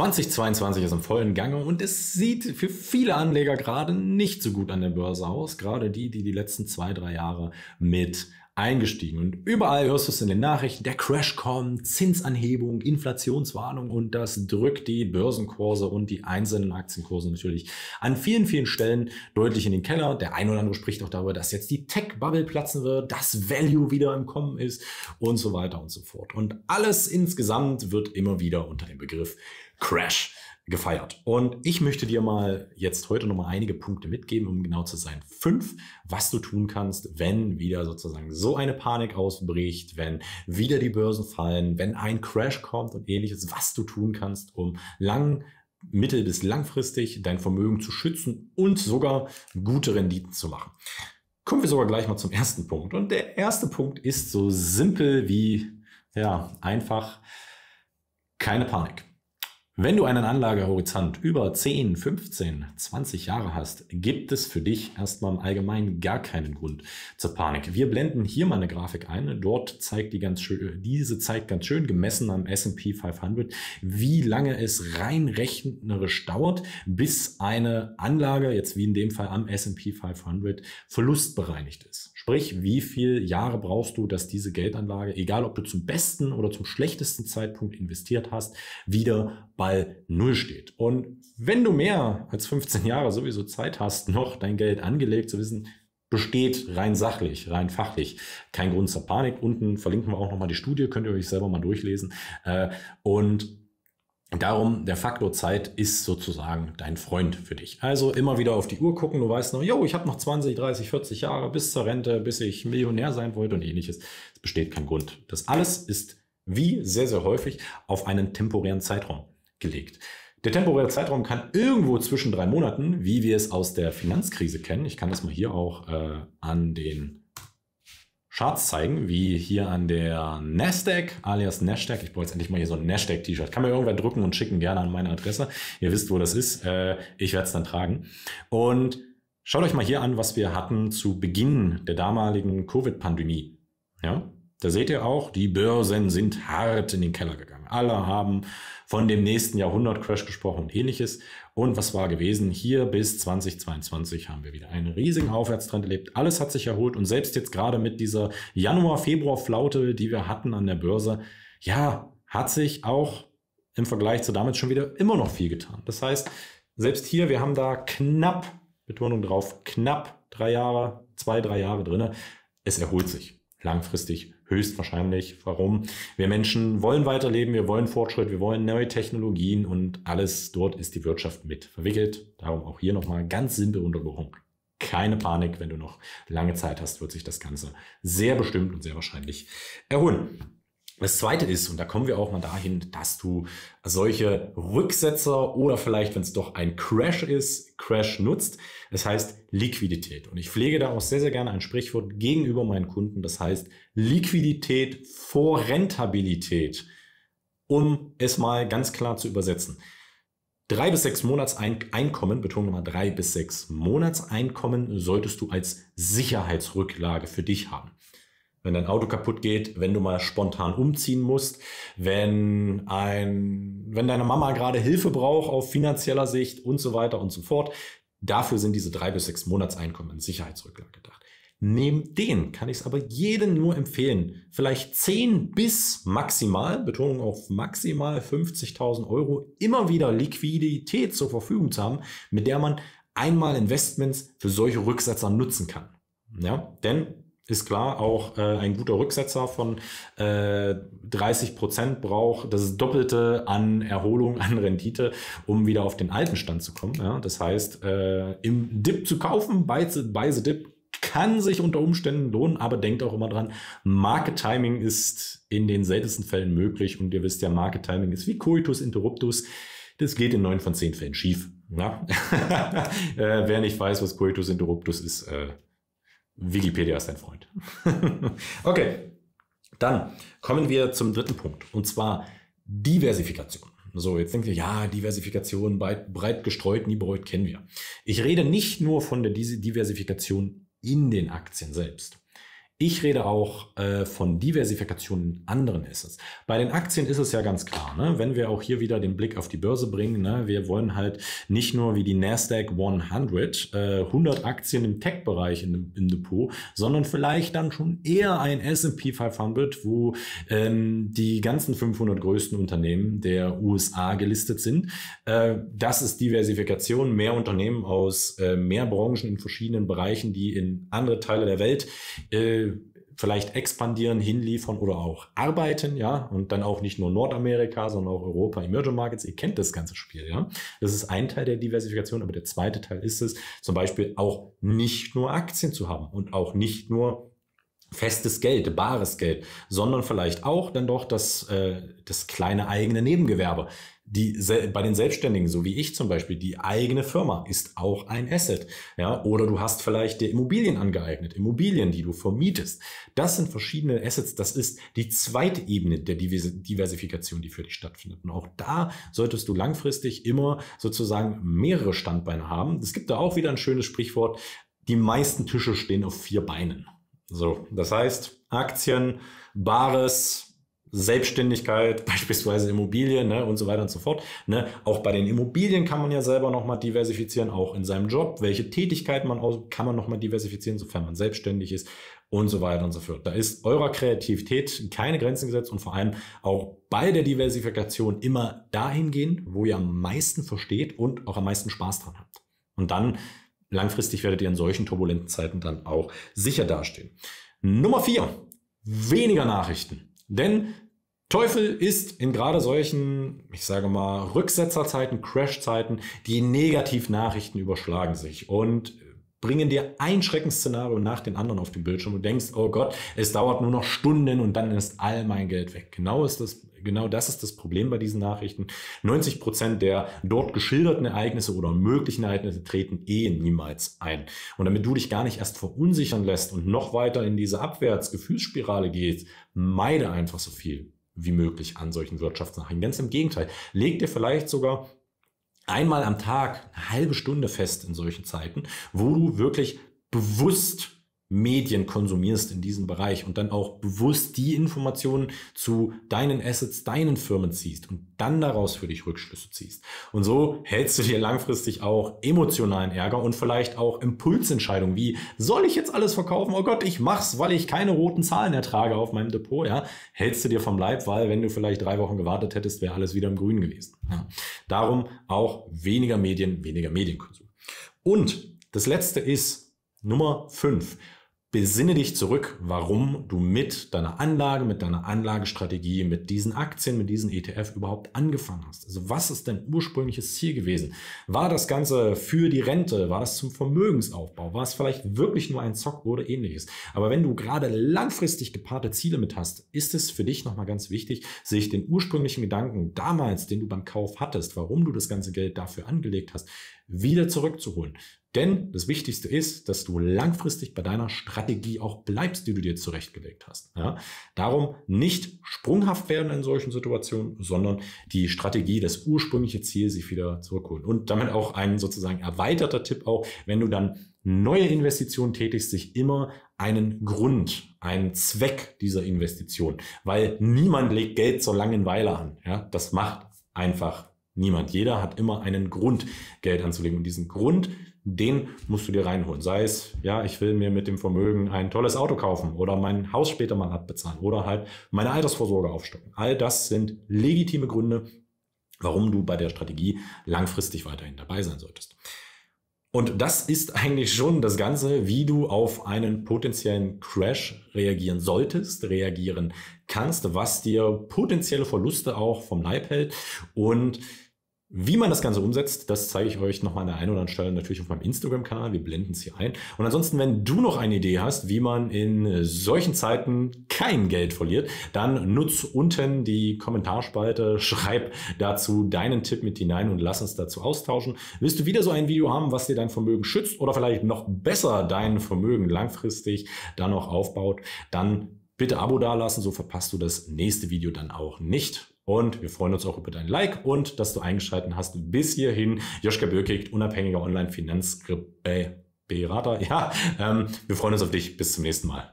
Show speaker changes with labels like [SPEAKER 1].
[SPEAKER 1] 2022 ist im vollen Gange und es sieht für viele Anleger gerade nicht so gut an der Börse aus, gerade die, die die letzten zwei, drei Jahre mit eingestiegen. Und überall hörst du es in den Nachrichten, der Crash kommt, Zinsanhebung, Inflationswarnung und das drückt die Börsenkurse und die einzelnen Aktienkurse natürlich an vielen, vielen Stellen deutlich in den Keller. Der ein oder andere spricht auch darüber, dass jetzt die Tech-Bubble platzen wird, dass Value wieder im Kommen ist und so weiter und so fort. Und alles insgesamt wird immer wieder unter dem Begriff Crash gefeiert. Und ich möchte dir mal jetzt heute nochmal einige Punkte mitgeben, um genau zu sein. Fünf, was du tun kannst, wenn wieder sozusagen so eine Panik ausbricht, wenn wieder die Börsen fallen, wenn ein Crash kommt und ähnliches, was du tun kannst, um lang mittel- bis langfristig dein Vermögen zu schützen und sogar gute Renditen zu machen. Kommen wir sogar gleich mal zum ersten Punkt. Und der erste Punkt ist so simpel wie, ja, einfach keine Panik. Wenn du einen Anlagehorizont über 10, 15, 20 Jahre hast, gibt es für dich erstmal im Allgemeinen gar keinen Grund zur Panik. Wir blenden hier mal eine Grafik ein. Dort zeigt die ganz schön, äh, diese zeigt ganz schön gemessen am S&P 500, wie lange es rein rechnerisch dauert, bis eine Anlage, jetzt wie in dem Fall am S&P 500, verlustbereinigt ist. Sprich, wie viele Jahre brauchst du, dass diese Geldanlage, egal ob du zum besten oder zum schlechtesten Zeitpunkt investiert hast, wieder bei mal Null steht. Und wenn du mehr als 15 Jahre sowieso Zeit hast, noch dein Geld angelegt zu wissen, besteht rein sachlich, rein fachlich kein Grund zur Panik. Unten verlinken wir auch nochmal die Studie, könnt ihr euch selber mal durchlesen. Äh, und Darum, der Faktor Zeit ist sozusagen dein Freund für dich. Also immer wieder auf die Uhr gucken, du weißt noch, yo, ich habe noch 20, 30, 40 Jahre bis zur Rente, bis ich Millionär sein wollte und ähnliches. Es besteht kein Grund. Das alles ist wie sehr, sehr häufig auf einen temporären Zeitraum gelegt. Der temporäre Zeitraum kann irgendwo zwischen drei Monaten, wie wir es aus der Finanzkrise kennen, ich kann das mal hier auch äh, an den Charts zeigen, wie hier an der Nasdaq, alias Nasdaq, ich brauche jetzt endlich mal hier so ein Nasdaq-T-Shirt, kann mir irgendwer drücken und schicken gerne an meine Adresse, ihr wisst, wo das ist, äh, ich werde es dann tragen. Und schaut euch mal hier an, was wir hatten zu Beginn der damaligen Covid-Pandemie. Ja, da seht ihr auch, die Börsen sind hart in den Keller gegangen. Alle haben von dem nächsten Jahrhundert-Crash gesprochen und ähnliches. Und was war gewesen? Hier bis 2022 haben wir wieder einen riesigen Aufwärtstrend erlebt. Alles hat sich erholt und selbst jetzt gerade mit dieser Januar-Februar-Flaute, die wir hatten an der Börse, ja, hat sich auch im Vergleich zu damals schon wieder immer noch viel getan. Das heißt, selbst hier, wir haben da knapp, Betonung drauf, knapp drei Jahre, zwei, drei Jahre drin. Es erholt sich langfristig Höchstwahrscheinlich. Warum? Wir Menschen wollen weiterleben, wir wollen Fortschritt, wir wollen neue Technologien und alles dort ist die Wirtschaft mit verwickelt. Darum auch hier nochmal ganz simpel unterbrochen. Keine Panik, wenn du noch lange Zeit hast, wird sich das Ganze sehr bestimmt und sehr wahrscheinlich erholen. Das zweite ist, und da kommen wir auch mal dahin, dass du solche Rücksetzer oder vielleicht, wenn es doch ein Crash ist, Crash nutzt. Das heißt Liquidität. Und ich pflege da auch sehr, sehr gerne ein Sprichwort gegenüber meinen Kunden. Das heißt Liquidität vor Rentabilität, um es mal ganz klar zu übersetzen. Drei bis sechs Monatseinkommen, betone mal drei bis sechs Monatseinkommen, solltest du als Sicherheitsrücklage für dich haben wenn dein Auto kaputt geht, wenn du mal spontan umziehen musst, wenn ein, wenn deine Mama gerade Hilfe braucht auf finanzieller Sicht und so weiter und so fort. Dafür sind diese drei bis sechs Monatseinkommen in Sicherheitsrücklage gedacht. Neben denen kann ich es aber jedem nur empfehlen, vielleicht zehn bis maximal, Betonung auf maximal 50.000 Euro, immer wieder Liquidität zur Verfügung zu haben, mit der man einmal Investments für solche Rücksetzer nutzen kann. Ja, denn ist klar, auch äh, ein guter Rücksetzer von äh, 30 Prozent braucht das Doppelte an Erholung, an Rendite, um wieder auf den alten Stand zu kommen. Ja? Das heißt, äh, im Dip zu kaufen, bei, bei The Dip, kann sich unter Umständen lohnen, aber denkt auch immer dran, Market Timing ist in den seltensten Fällen möglich und ihr wisst ja, Market Timing ist wie Coitus Interruptus. Das geht in neun von zehn Fällen schief. Ja? Äh, wer nicht weiß, was Coitus Interruptus ist, äh, Wikipedia ist dein Freund. okay, dann kommen wir zum dritten Punkt und zwar Diversifikation. So, jetzt denkt ihr, ja, Diversifikation breit, breit gestreut, nie bereut, kennen wir. Ich rede nicht nur von der Diversifikation in den Aktien selbst. Ich rede auch äh, von Diversifikation in anderen Assets. Bei den Aktien ist es ja ganz klar, ne? wenn wir auch hier wieder den Blick auf die Börse bringen, ne? wir wollen halt nicht nur wie die Nasdaq 100 äh, 100 Aktien im Tech-Bereich im, im Depot, sondern vielleicht dann schon eher ein S&P 500, wo ähm, die ganzen 500 größten Unternehmen der USA gelistet sind. Äh, das ist Diversifikation, mehr Unternehmen aus äh, mehr Branchen in verschiedenen Bereichen, die in andere Teile der Welt äh, vielleicht expandieren, hinliefern oder auch arbeiten, ja, und dann auch nicht nur Nordamerika, sondern auch Europa, Emerging Markets, ihr kennt das ganze Spiel, ja. Das ist ein Teil der Diversifikation, aber der zweite Teil ist es, zum Beispiel auch nicht nur Aktien zu haben und auch nicht nur festes Geld, bares Geld, sondern vielleicht auch dann doch das, äh, das kleine eigene Nebengewerbe. Die, bei den Selbstständigen, so wie ich zum Beispiel, die eigene Firma ist auch ein Asset. Ja? Oder du hast vielleicht dir Immobilien angeeignet, Immobilien, die du vermietest. Das sind verschiedene Assets. Das ist die zweite Ebene der Diversifikation, die für dich stattfindet. Und auch da solltest du langfristig immer sozusagen mehrere Standbeine haben. Es gibt da auch wieder ein schönes Sprichwort. Die meisten Tische stehen auf vier Beinen. So, das heißt, Aktien, Bares, Selbstständigkeit, beispielsweise Immobilien ne, und so weiter und so fort. Ne. Auch bei den Immobilien kann man ja selber nochmal diversifizieren, auch in seinem Job. Welche Tätigkeiten man aus, kann man nochmal diversifizieren, sofern man selbstständig ist und so weiter und so fort. Da ist eurer Kreativität keine Grenzen gesetzt und vor allem auch bei der Diversifikation immer dahin gehen, wo ihr am meisten versteht und auch am meisten Spaß dran habt. Und dann langfristig werdet ihr in solchen turbulenten Zeiten dann auch sicher dastehen. Nummer vier: Weniger Nachrichten. Denn Teufel ist in gerade solchen, ich sage mal, Rücksetzerzeiten, Crashzeiten, die Negativnachrichten überschlagen sich und bringen dir ein Schreckensszenario nach den anderen auf den Bildschirm. Du denkst, oh Gott, es dauert nur noch Stunden und dann ist all mein Geld weg. Genau ist das genau das ist das Problem bei diesen Nachrichten. 90 Prozent der dort geschilderten Ereignisse oder möglichen Ereignisse treten eh niemals ein. Und damit du dich gar nicht erst verunsichern lässt und noch weiter in diese Abwärtsgefühlsspirale gehst, meide einfach so viel wie möglich an solchen Wirtschaftsnachrichten. Ganz im Gegenteil, leg dir vielleicht sogar einmal am Tag eine halbe Stunde fest in solchen Zeiten, wo du wirklich bewusst Medien konsumierst in diesem Bereich und dann auch bewusst die Informationen zu deinen Assets, deinen Firmen ziehst und dann daraus für dich Rückschlüsse ziehst. Und so hältst du dir langfristig auch emotionalen Ärger und vielleicht auch Impulsentscheidungen wie, soll ich jetzt alles verkaufen? Oh Gott, ich mach's, weil ich keine roten Zahlen ertrage auf meinem Depot, ja? Hältst du dir vom Leib, weil wenn du vielleicht drei Wochen gewartet hättest, wäre alles wieder im Grün gewesen. Ja. Darum auch weniger Medien, weniger Medienkonsum. Und das letzte ist Nummer 5. Besinne dich zurück, warum du mit deiner Anlage, mit deiner Anlagestrategie, mit diesen Aktien, mit diesen ETF überhaupt angefangen hast. Also was ist dein ursprüngliches Ziel gewesen? War das Ganze für die Rente? War das zum Vermögensaufbau? War es vielleicht wirklich nur ein Zock oder ähnliches? Aber wenn du gerade langfristig gepaarte Ziele mit hast, ist es für dich nochmal ganz wichtig, sich den ursprünglichen Gedanken damals, den du beim Kauf hattest, warum du das ganze Geld dafür angelegt hast, wieder zurückzuholen. Denn das Wichtigste ist, dass du langfristig bei deiner Strategie auch bleibst, die du dir zurechtgelegt hast. Ja? Darum nicht sprunghaft werden in solchen Situationen, sondern die Strategie, das ursprüngliche Ziel, sich wieder zurückholen. Und damit auch ein sozusagen erweiterter Tipp auch, wenn du dann neue Investitionen tätigst, sich immer einen Grund, einen Zweck dieser Investition, weil niemand legt Geld zur langen Weile an. Ja? Das macht einfach niemand. Jeder hat immer einen Grund, Geld anzulegen. Und diesen Grund den musst du dir reinholen. Sei es, ja, ich will mir mit dem Vermögen ein tolles Auto kaufen oder mein Haus später mal abbezahlen oder halt meine Altersvorsorge aufstocken. All das sind legitime Gründe, warum du bei der Strategie langfristig weiterhin dabei sein solltest. Und das ist eigentlich schon das Ganze, wie du auf einen potenziellen Crash reagieren solltest, reagieren kannst, was dir potenzielle Verluste auch vom Leib hält und wie man das Ganze umsetzt, das zeige ich euch nochmal an der einen oder anderen Stelle natürlich auf meinem Instagram-Kanal. Wir blenden es hier ein. Und ansonsten, wenn du noch eine Idee hast, wie man in solchen Zeiten kein Geld verliert, dann nutz unten die Kommentarspalte, schreib dazu deinen Tipp mit hinein und lass uns dazu austauschen. Willst du wieder so ein Video haben, was dir dein Vermögen schützt oder vielleicht noch besser dein Vermögen langfristig dann noch aufbaut, dann Bitte Abo dalassen, so verpasst du das nächste Video dann auch nicht. Und wir freuen uns auch über dein Like und dass du eingeschaltet hast bis hierhin. Joschka Bürkigt, unabhängiger Online-Finanzberater. ja, ähm, wir freuen uns auf dich. Bis zum nächsten Mal.